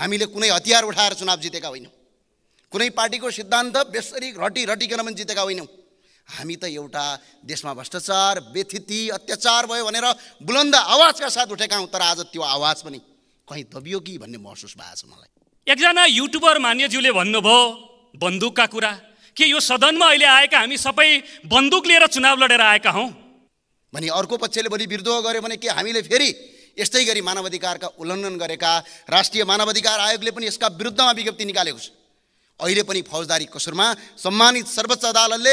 हामीले कुनै हतियार उठाएर चुनाव जितेका होइनौँ कुनै पार्टीको सिद्धान्त बेसरी रटी रटिकन पनि जितेका होइनौँ हामी त एउटा देशमा भ्रष्टाचार व्यथिति अत्याचार भयो भनेर बुलन्द आवाजका साथ उठेका हौँ तर आज त्यो आवाज पनि कहीँ दबियो कि भन्ने महसुस भएको छ मलाई एकजना युट्युबर मान्यज्यूले भन्नुभयो बन्दुकका कुरा के यो सदनमा अहिले आएका हामी सबै बन्दुक लिएर चुनाव लडेर आएका हौँ भने अर्को पक्षले भोलि विद्रोह गऱ्यो भने के हामीले फेरि यस्तै गरी मानवाधिकारका उल्लङ्घन गरेका राष्ट्रिय मानवाधिकार आयोगले पनि यसका विरुद्धमा विज्ञप्ति निकालेको छ अहिले पनि फौजदारी कसुरमा सम्मानित सर्वोच्च अदालतले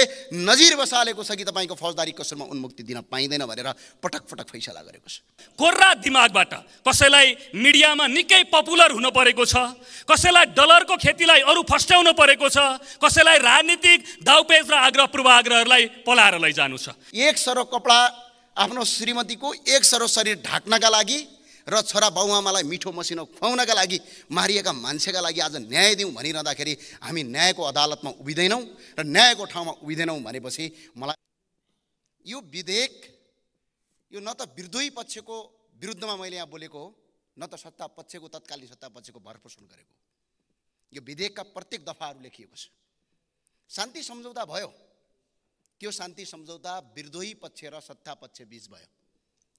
नजिर बसालेको छ कि तपाईँको फौजदारी कसुरमा उन्मुक्ति दिन पाइँदैन भनेर पटक पटक फैसला गरेको छ कोर्रा दिमागबाट कसैलाई मिडियामा निकै पपुलर हुन परेको छ कसैलाई डलरको खेतीलाई अरू फस्ट्याउनु परेको छ कसैलाई राजनीतिक दाउपेज र आग्रह पूर्वाग्रहहरूलाई पलाएर लैजानु छ एक सरो कपडा आफ्नो श्रीमतीको एक सरो शरीर ढाक्नका लागि र छोरा बाउआमालाई मिठो मसिनो खुवाउनका लागि मारिएका मान्छेका लागि आज न्याय दिउँ भनिरहँदाखेरि हामी न्यायको अदालतमा उभिँदैनौँ र न्यायको ठाउँमा उभिँदैनौँ भनेपछि मलाई यो विधेयक यो न त विरुद्धै पक्षको विरुद्धमा मैले यहाँ बोलेको हो न त सत्ता पक्षको तत्कालीन सत्ता पक्षको भरपोषण गरेको यो विधेयकका प्रत्येक दफाहरू लेखिएको छ शान्ति सम्झौता भयो त्यो शान्ति सम्झौता विद्रोही पक्ष र सत्ता पक्ष बिच भयो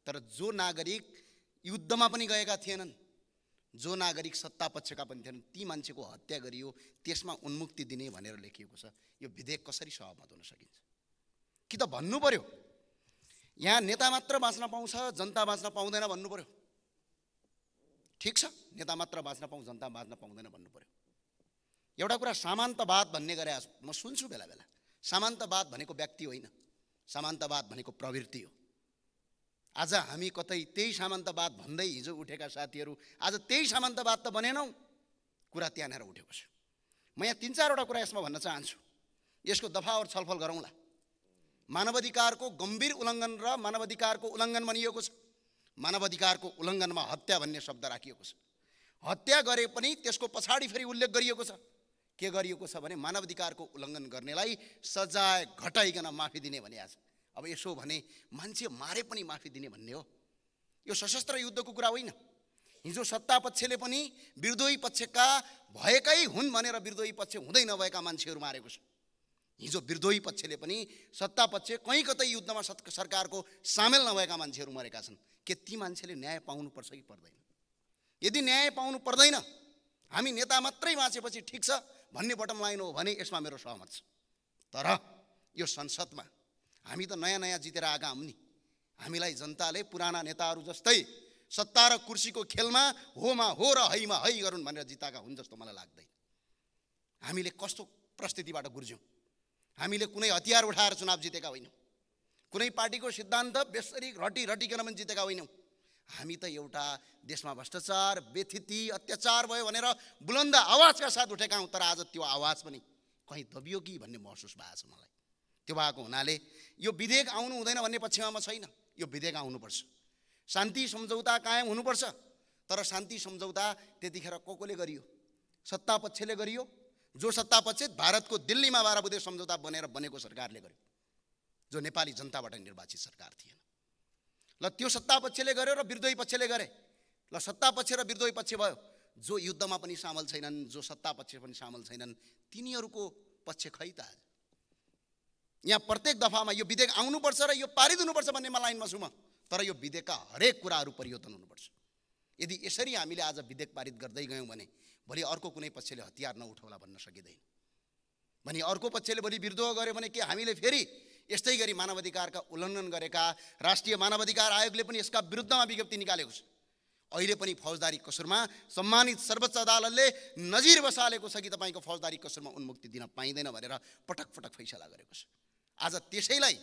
तर जो नागरिक युद्धमा पनि गएका थिएनन् जो नागरिक सत्ता पक्षका पनि थिएनन् ती मान्छेको हत्या गरियो त्यसमा उन्मुक्ति दिने भनेर लेखिएको छ यो विधेयक कसरी सहमत हुन सकिन्छ कि त भन्नु पर्यो यहाँ नेता मात्र बाँच्न पाउँछ जनता बाँच्न पाउँदैन भन्नु पर्यो ठिक छ नेता मात्र बाँच्न पाउँ जनता बाँच्न पाउँदैन भन्नु पर्यो एउटा कुरा सामान्तवाद भन्ने गरे म सुन्छु बेला बेला सामान्तवाद भनेको व्यक्ति होइन सामान्तवाद भनेको प्रवृत्ति हो आज हामी कतै त्यही सामन्तवाद भन्दै हिजो उठेका साथीहरू आज त्यही सामन्तवाद त बनेनौँ कुरा त्यहाँनिर उठेको छ म यहाँ तिन चारवटा कुरा यसमा भन्न चाहन्छु यसको दफावर छलफल गरौँला मानवाधिकारको गम्भीर उल्लङ्घन र मानवाधिकारको उल्लङ्घन भनिएको छ मानवाधिकारको उल्लङ्घनमा हत्या भन्ने शब्द राखिएको छ हत्या गरे पनि त्यसको पछाडि फेरि उल्लेख गरिएको छ के गरिएको छ भने मानवाधिकारको उल्लङ्घन गर्नेलाई सजाय घटाइकन माफी दिने भनिएको छ अब यसो भने मान्छे मारे पनि माफी दिने भन्ने हो यो सशस्त्र युद्धको कुरा होइन हिजो सत्ता पक्षले पनि विरोधी पक्षका भएकै हुन् भनेर विरोधी पक्ष हुँदै नभएका मान्छेहरू मारेको छ हिजो विरोधी पक्षले पनि सत्ता पक्ष कहीँ कतै युद्धमा सत् सरकारको सामेल नभएका मान्छेहरू मरेका छन् के ती मान्छेले न्याय पाउनुपर्छ कि पर्दैन यदि न्याय पाउनु पर्दैन हामी नेता मात्रै बाँचेपछि ठिक छ भन्ने बटम लाइन हो भने यसमा मेरो सहमत छ तर यो संसदमा हामी त नयाँ नयाँ जितेर आएका हौँ नि हामीलाई जनताले पुराना नेताहरू जस्तै सत्ता र कुर्सीको खेलमा होमा हो र हैमा है गरून् भनेर जिताएका हुन् जस्तो मलाई लाग्दैन हामीले कस्तो प्रस्थितिबाट गुर्ज्यौँ हामीले कुनै हतियार उठाएर चुनाव जितेका होइनौँ कुनै पार्टीको सिद्धान्त बेसरी रटी रटिकन पनि जितेका होइनौँ हामी त एउटा देशमा भ्रष्टाचार व्यथिति अत्याचार भयो भनेर बुलन्द आवाजका साथ उठेका हौँ तर आज त्यो आवाज पनि कहीँ दबियो कि भन्ने महसुस भएको छ मलाई त्यो भएको हुनाले यो विधेयक आउनु हुँदैन भन्ने पक्षमा म छैन यो विधेयक आउनुपर्छ शान्ति सम्झौता कायम हुनुपर्छ तर शान्ति सम्झौता त्यतिखेर को कोले गरियो सत्ता पक्षले गरियो जो सत्ता पक्ष भारतको दिल्लीमा बाह्र बुधे सम्झौता बनेर बनेको सरकारले गर्यो जो नेपाली जनताबाट निर्वाचित सरकार थिएन ल त्यो सत्ता पक्षले गर्यो र विद्रोही पक्षले गरे ल सत्ता पक्ष र विद्रोही पक्ष भयो जो युद्धमा पनि सामेल छैनन् जो सत्ता पक्ष पनि सामेल छैनन् तिनीहरूको पक्ष खै त आज यहाँ प्रत्येक दफामा यो विधेयक आउनुपर्छ र यो पारित हुनुपर्छ भन्ने म लाइनमा छु म तर यो विधेयकका हरेक कुराहरू परिवर्तन हुनुपर्छ यदि यसरी हामीले आज विधेयक पारित गर्दै गयौँ भने भोलि अर्को कुनै पक्षले हतियार नउठाउला भन्न सकिँदैन भने अर्को पक्षले भोलि विद्रोह गर्यो भने के हामीले फेरि यस्तै गरी मानवाधिकारका उल्लङ्घन गरेका राष्ट्रिय मानवाधिकार आयोगले पनि यसका विरुद्धमा विज्ञप्ति निकालेको छ अहिले पनि फौजदारी कसुरमा सम्मानित सर्वोच्च अदालतले नजिर बसालेको छ कि तपाईँको फौजदारी कसुरमा उन्मुक्ति दिन पाइँदैन भनेर पटक पटक फैसला गरेको छ आज त्यसैलाई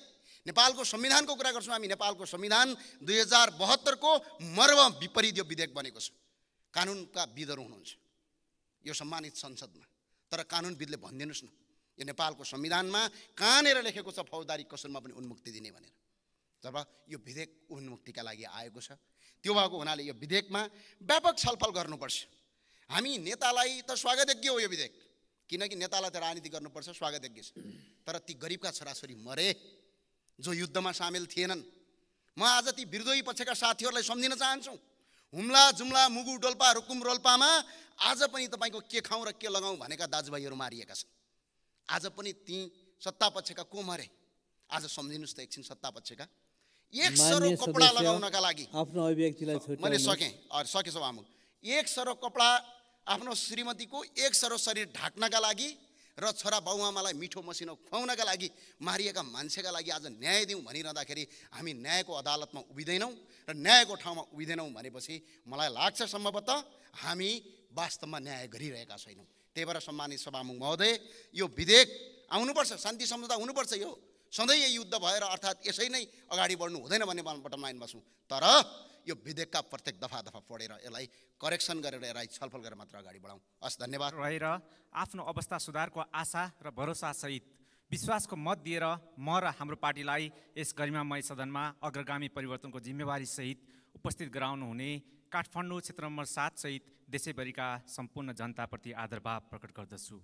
नेपालको संविधानको कुरा गर्छौँ हामी नेपालको संविधान दुई हजार बहत्तरको मर्म विपरीत यो विधेयक बनेको छ कानुनका विदहरू हुनुहुन्छ यो सम्मानित संसदमा तर कानुनविदले भनिदिनुहोस् न यो नेपालको संविधानमा कहाँनिर लेखेको छ फौजदारी कसुरमा पनि उन्मुक्ति दिने भनेर जब यो विधेयक उन्मुक्तिका लागि आएको छ त्यो भएको हुनाले यो विधेयकमा व्यापक छलफल गर्नुपर्छ हामी नेतालाई त स्वागतज्ञ हो यो विधेयक किनकि नेतालाई त राजनीति गर्नुपर्छ स्वागतज्ञ छ तर ती गरिबका छोराछोरी मरे जो युद्धमा सामेल थिएनन् म आज ती विद्रोही पक्षका साथीहरूलाई सम्झिन चाहन्छु हुम्ला जुम्ला मुगु डोल्पा रुकुम रोल्पामा आज पनि तपाईँको के खाउँ र के लगाउँ भनेका दाजुभाइहरू मारिएका छन् आज पनि ती सत्तापक्षका को मरे आज सम्झिनुहोस् त एकछिन सत्ता पक्षका एक सरो कपडा लगाउनका लागि आफ्नो अभिव्यक्तिलाई मैले सकेँ सकेछ आमु एक सरो कपडा आफ्नो श्रीमतीको एक सरो शरीर ढाक्नका लागि र छोरा बाउआमालाई मिठो मसिनो खुवाउनका लागि मारिएका मान्छेका लागि आज न्याय दिउँ भनिरहँदाखेरि हामी न्यायको अदालतमा उभिँदैनौँ र न्यायको ठाउँमा उभिँदैनौँ भनेपछि मलाई लाग्छ सम्भवतः हामी वास्तवमा न्याय गरिरहेका छैनौँ त्यही भएर सम्मानित सभामुख महोदय यो विधेयक आउनुपर्छ शान्ति सम्झौता हुनुपर्छ यो सधैँ युद्ध भएर अर्थात् यसै नै अगाडि बढ्नु हुँदैन भन्ने बटम लाइनमा छौँ तर यो विधेयकका प्रत्येक दफा दफा पढेर यसलाई करेक्सन गरेर यसलाई छलफल गरेर मात्र अगाडि बढाउँ हस् धन्यवाद रहेर आफ्नो अवस्था सुधारको आशा र भरोसासहित विश्वासको मत दिएर म र हाम्रो पार्टीलाई यस गरिमामय सदनमा अग्रगामी परिवर्तनको जिम्मेवारीसहित उपस्थित गराउनु हुने काठमाडौँ क्षेत्र नम्बर सातसहित देशैभरिका सम्पूर्ण जनताप्रति आदरभाव प्रकट गर्दछु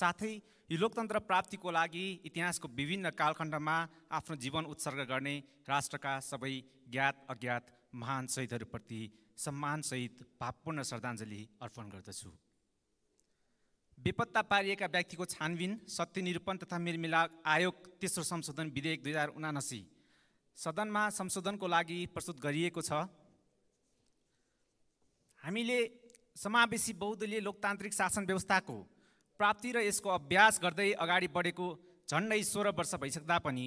साथै यो लोकतन्त्र प्राप्तिको लागि इतिहासको विभिन्न कालखण्डमा आफ्नो जीवन उत्सर्ग गर्ने राष्ट्रका सबै ज्ञात अज्ञात महान शहीदहरूप्रति सम्मानसहित भावपूर्ण श्रद्धाञ्जली अर्पण गर्दछु बेपत्ता पारिएका व्यक्तिको छानबिन सत्यनिरूपण तथा मेलमिलाप आयोग तेस्रो संशोधन विधेयक दुई हजार उनासी सदनमा संशोधनको लागि प्रस्तुत गरिएको छ हामीले समावेशी बहुदलीय लोकतान्त्रिक शासन व्यवस्थाको प्राप्ति र यसको अभ्यास गर्दै अगाडि बढेको झन्डै सोह्र वर्ष भइसक्दा पनि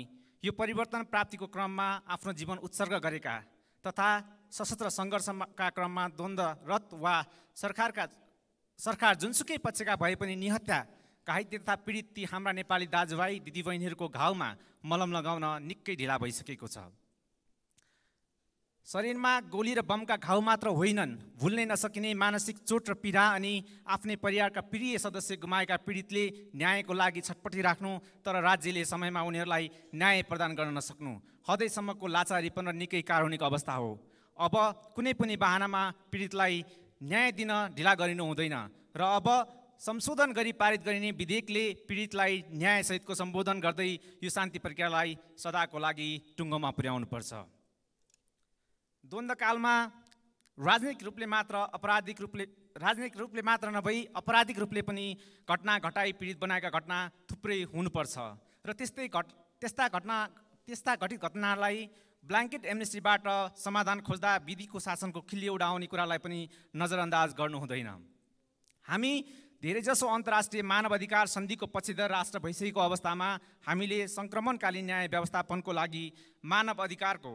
यो परिवर्तन प्राप्तिको क्रममा आफ्नो जीवन उत्सर्ग गरेका तथा सशस्त्र सङ्घर्षका क्रममा द्वन्द्वरत वा सरकारका सरकार जुनसुकै पक्षका भए पनि निहत्या घाइते तथा पीडित ती हाम्रा नेपाली दाजुभाइ दिदीबहिनीहरूको घाउमा मलम लगाउन निकै ढिला भइसकेको छ शरीरमा गोली र बमका घाउ मात्र होइनन् भुल्नै नसकिने मानसिक चोट र पीडा अनि आफ्नै परिवारका प्रिय सदस्य गुमाएका पीडितले न्यायको लागि छटपटी राख्नु तर राज्यले समयमा उनीहरूलाई न्याय प्रदान गर्न नसक्नु हदैसम्मको लाचारीपन र निकै कारुणिक अवस्था हो अब कुनै पनि बाहनामा पीडितलाई न्याय दिन ढिला गरिनु हुँदैन र अब संशोधन गरी पारित गरिने विधेयकले पीडितलाई न्यायसहितको सम्बोधन गर्दै यो शान्ति प्रक्रियालाई सदाको लागि टुङ्गोमा पुर्याउनुपर्छ द्वन्द्वकालमा राजनीतिक रूपले मात्र अपराधिक रूपले राजनीतिक रूपले मात्र नभई अपराधिक रूपले पनि घटना घटाई पीडित बनाएका घटना थुप्रै हुनुपर्छ र त्यस्तै घट त्यस्ता घटना त्यस्ता घटित घटनालाई ब्ल्याङ्केट एमनेस्टीबाट समाधान खोज्दा विधिको शासनको खिल्ली उडाउने कुरालाई पनि नजरअन्दाज गर्नु हुँदैन हामी धेरैजसो अन्तर्राष्ट्रिय मानवाधिकार सन्धिको पछिदर राष्ट्र भइसकेको अवस्थामा हामीले सङ्क्रमणकालीन न्याय व्यवस्थापनको लागि मानव अधिकारको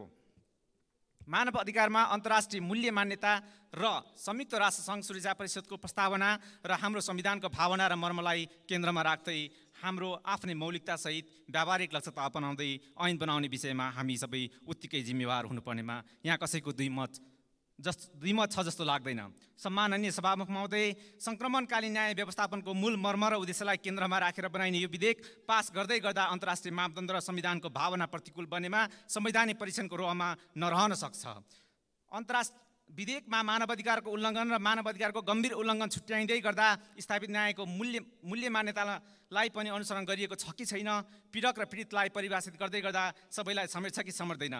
मानव अधिकारमा अन्तर्राष्ट्रिय मूल्य मान्यता र संयुक्त राष्ट्रसङ्घ सुरक्षा परिषदको प्रस्तावना र हाम्रो संविधानको भावना र मर्मलाई केन्द्रमा राख्दै हाम्रो आफ्नै मौलिकतासहित व्यावहारिक लक्ष्यता अपनाउँदै ऐन बनाउने विषयमा हामी सबै उत्तिकै जिम्मेवार हुनुपर्नेमा यहाँ कसैको दुई मत जस दुईमत छ जस्तो लाग्दैन सम्माननीय सभामुख महोदय सङ्क्रमणकालीन न्याय व्यवस्थापनको मूल मर्म र उद्देश्यलाई केन्द्रमा राखेर बनाइने यो विधेयक पास गर्दै गर्दा अन्तर्राष्ट्रिय मापदण्ड र संविधानको भावना प्रतिकूल बनेमा संवैधानिक परीक्षणको रोहमा नरहन सक्छ अन्तर्रा विधेयकमा मानवाधिकारको उल्लङ्घन र मानवाधिकारको गम्भीर उल्लङ्घन छुट्याइँदै गर्दा स्थापित न्यायको मूल्य मूल्य मान्यतालाई पनि अनुसरण गरिएको छ कि छैन पीडक र पीडितलाई परिभाषित गर्दै गर्दा सबैलाई समेट्छ कि समर्दैन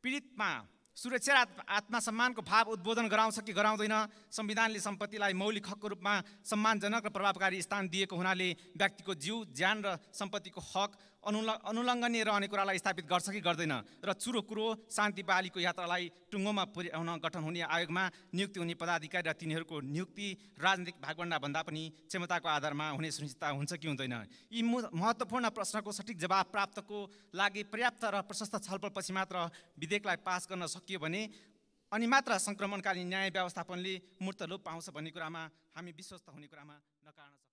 पीडितमा सुरक्षा र आत्मसम्मानको भाव उद्बोधन गराउँछ कि गराउँदैन संविधानले सम्पत्तिलाई मौलिक हकको रूपमा सम्मानजनक र प्रभावकारी स्थान दिएको हुनाले व्यक्तिको जीव ज्यान र सम्पत्तिको हक अनुल अनुलङ्घनीय रहने कुरालाई स्थापित गर्छ कि गर्दैन र चुरो कुरो शान्ति बालीको यात्रालाई टुङ्गोमा पुर्याउन गठन हुने आयोगमा नियुक्ति हुने पदाधिकारी र तिनीहरूको नियुक्ति राजनीतिक भागभन्डाभन्दा पनि क्षमताको आधारमा हुने सुनिश्चित हुन्छ कि हुँदैन यी महत्त्वपूर्ण प्रश्नको सठिक जवाब प्राप्तको लागि पर्याप्त र प्रशस्त छलफलपछि मात्र विधेयकलाई पास गर्न सकियो भने अनि मात्र सङ्क्रमणकालीन न्याय व्यवस्थापनले मूर्त लोप पाउँछ भन्ने कुरामा हामी विश्वस्त हुने कुरामा नकार्न